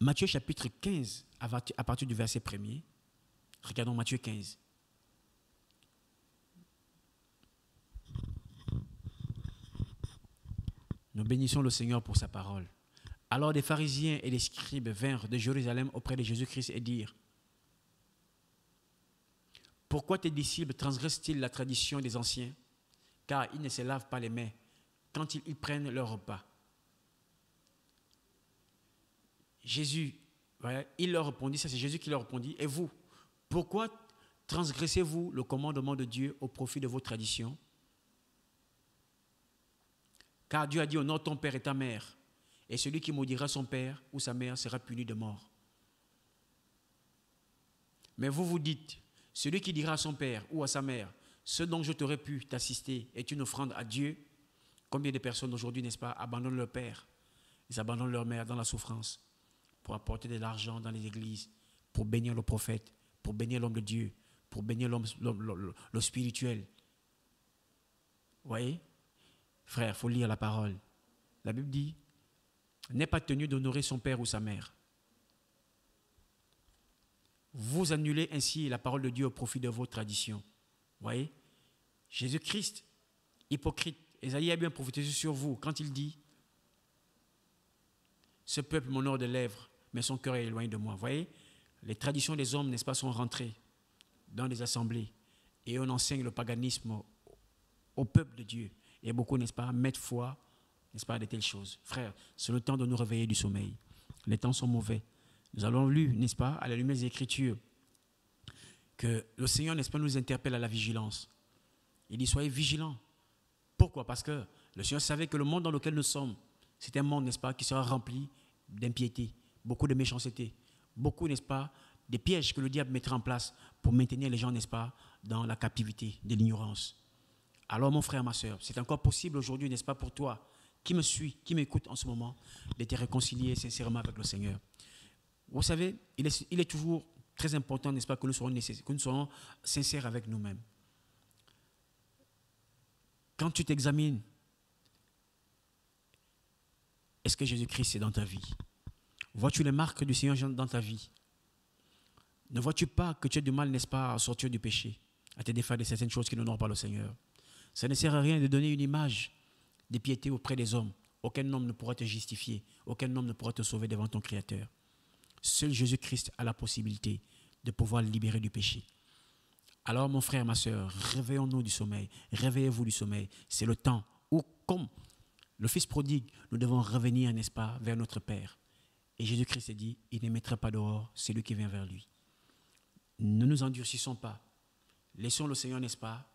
[SPEAKER 1] Matthieu chapitre 15, à partir du verset 1er, regardons Matthieu 15. Nous bénissons le Seigneur pour sa parole. Alors des pharisiens et des scribes vinrent de Jérusalem auprès de Jésus-Christ et dirent Pourquoi tes disciples transgressent-ils la tradition des anciens Car ils ne se lavent pas les mains quand ils y prennent leur repas. Jésus, il leur répondit, ça c'est Jésus qui leur répondit Et vous, pourquoi transgressez-vous le commandement de Dieu au profit de vos traditions Car Dieu a dit Honore ton père et ta mère et celui qui maudira son père ou sa mère sera puni de mort. Mais vous vous dites, celui qui dira à son père ou à sa mère, ce dont je t'aurais pu t'assister est une offrande à Dieu, combien de personnes aujourd'hui, n'est-ce pas, abandonnent leur père, ils abandonnent leur mère dans la souffrance pour apporter de l'argent dans les églises, pour bénir le prophète, pour bénir l'homme de Dieu, pour bénir l'homme, le spirituel. Vous voyez Frère, il faut lire la parole. La Bible dit, n'est pas tenu d'honorer son père ou sa mère. Vous annulez ainsi la parole de Dieu au profit de vos traditions. Voyez Jésus-Christ, hypocrite, Esaïe a bien profité sur vous quand il dit Ce peuple m'honore de lèvres, mais son cœur est éloigné de moi. Voyez Les traditions des hommes, n'est-ce pas, sont rentrées dans les assemblées et on enseigne le paganisme au peuple de Dieu. Et beaucoup, n'est-ce pas, mettent foi n'est-ce pas, de telles choses. Frère, c'est le temps de nous réveiller du sommeil. Les temps sont mauvais. Nous avons lu, n'est-ce pas, à la lumière des Écritures, que le Seigneur, n'est-ce pas, nous interpelle à la vigilance. Il dit, soyez vigilants. Pourquoi Parce que le Seigneur savait que le monde dans lequel nous sommes, c'est un monde, n'est-ce pas, qui sera rempli d'impiété, beaucoup de méchanceté, beaucoup, n'est-ce pas, des pièges que le diable mettra en place pour maintenir les gens, n'est-ce pas, dans la captivité de l'ignorance. Alors mon frère, ma soeur, c'est encore possible aujourd'hui, n'est-ce pas, pour toi, qui me suit, qui m'écoute en ce moment, d'être réconcilié sincèrement avec le Seigneur. Vous savez, il est, toujours très important, n'est-ce pas, que nous soyons, sincères avec nous-mêmes. Quand tu t'examines, est-ce que Jésus-Christ est dans ta vie Vois-tu les marques du Seigneur dans ta vie Ne vois-tu pas que tu as du mal, n'est-ce pas, à sortir du péché, à te défaire de certaines choses qui n'honorent pas le Seigneur Ça ne sert à rien de donner une image de piété auprès des hommes, aucun homme ne pourra te justifier, aucun homme ne pourra te sauver devant ton Créateur. Seul Jésus-Christ a la possibilité de pouvoir libérer du péché. Alors mon frère, ma soeur, réveillons-nous du sommeil, réveillez-vous du sommeil. C'est le temps où, comme le Fils prodigue, nous devons revenir, n'est-ce pas, vers notre Père. Et Jésus-Christ dit, il ne mettra pas dehors celui qui vient vers lui. Ne nous endurcissons pas. Laissons le Seigneur, n'est-ce pas,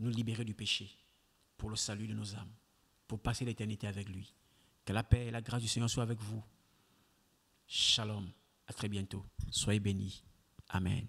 [SPEAKER 1] nous libérer du péché pour le salut de nos âmes pour passer l'éternité avec lui. Que la paix et la grâce du Seigneur soient avec vous. Shalom. À très bientôt. Soyez bénis. Amen.